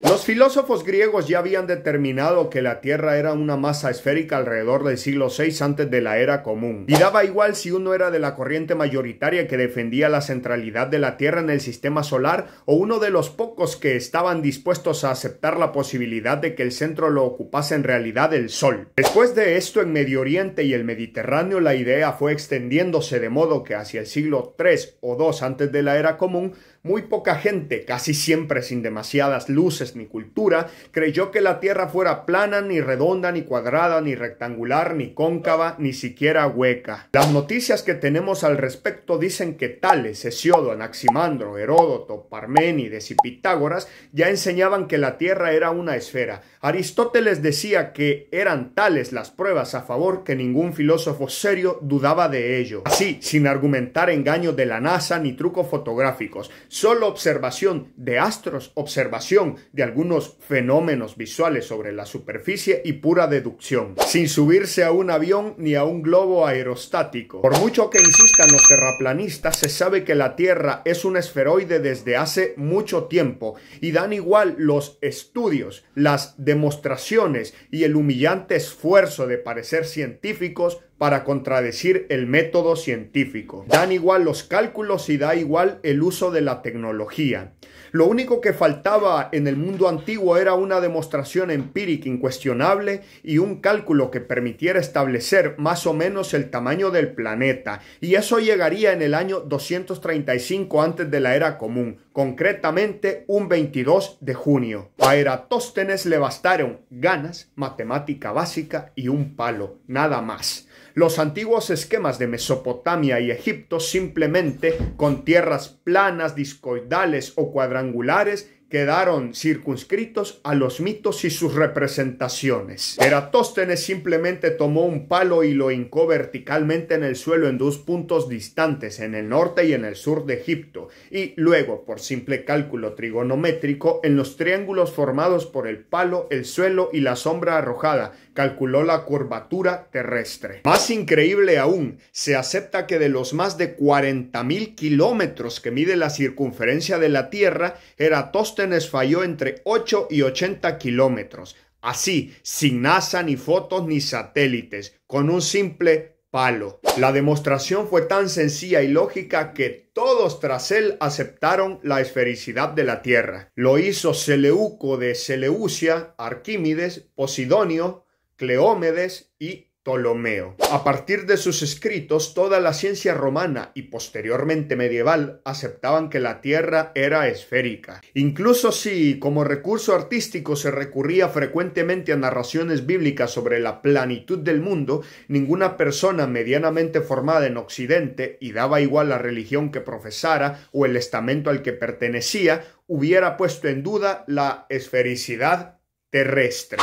Los filósofos griegos ya habían determinado que la Tierra era una masa esférica alrededor del siglo VI antes de la era común, y daba igual si uno era de la corriente mayoritaria que defendía la centralidad de la Tierra en el sistema solar o uno de los pocos que estaban dispuestos a aceptar la posibilidad de que el centro lo ocupase en realidad el Sol. Después de esto en Medio Oriente y el Mediterráneo la idea fue extendiéndose de modo que hacia el siglo III o II antes de la era común muy poca gente, casi siempre sin demasiadas luces ni cultura, creyó que la Tierra fuera plana, ni redonda, ni cuadrada, ni rectangular, ni cóncava, ni siquiera hueca. Las noticias que tenemos al respecto dicen que Tales, Hesiodo, Anaximandro, Heródoto, Parménides y Pitágoras ya enseñaban que la Tierra era una esfera. Aristóteles decía que eran tales las pruebas a favor que ningún filósofo serio dudaba de ello. Así, sin argumentar engaño de la NASA ni trucos fotográficos, solo observación de astros, observación de algunos fenómenos visuales sobre la superficie y pura deducción, sin subirse a un avión ni a un globo aerostático. Por mucho que insistan los terraplanistas, se sabe que la Tierra es un esferoide desde hace mucho tiempo y dan igual los estudios, las demostraciones y el humillante esfuerzo de parecer científicos para contradecir el método científico. Dan igual los cálculos y da igual el uso de la tecnología. Lo único que faltaba en el mundo antiguo era una demostración empírica incuestionable y un cálculo que permitiera establecer más o menos el tamaño del planeta, y eso llegaría en el año 235 antes de la era común, concretamente un 22 de junio. A Eratóstenes le bastaron ganas, matemática básica y un palo, nada más. Los antiguos esquemas de Mesopotamia y Egipto simplemente con tierras planas, discoidales o cuadrangulares quedaron circunscritos a los mitos y sus representaciones. Eratóstenes simplemente tomó un palo y lo hincó verticalmente en el suelo en dos puntos distantes, en el norte y en el sur de Egipto, y luego, por simple cálculo trigonométrico, en los triángulos formados por el palo, el suelo y la sombra arrojada, calculó la curvatura terrestre. Más increíble aún, se acepta que de los más de 40.000 kilómetros que mide la circunferencia de la Tierra, Eratóstenes falló entre 8 y 80 kilómetros, así, sin NASA, ni fotos, ni satélites, con un simple palo. La demostración fue tan sencilla y lógica que todos tras él aceptaron la esfericidad de la Tierra. Lo hizo Seleuco de Seleucia, Arquímedes, Posidonio, Cleómedes y Ptolomeo. A partir de sus escritos, toda la ciencia romana y posteriormente medieval aceptaban que la Tierra era esférica. Incluso si, como recurso artístico, se recurría frecuentemente a narraciones bíblicas sobre la planitud del mundo, ninguna persona medianamente formada en Occidente, y daba igual la religión que profesara o el estamento al que pertenecía, hubiera puesto en duda la esfericidad terrestre.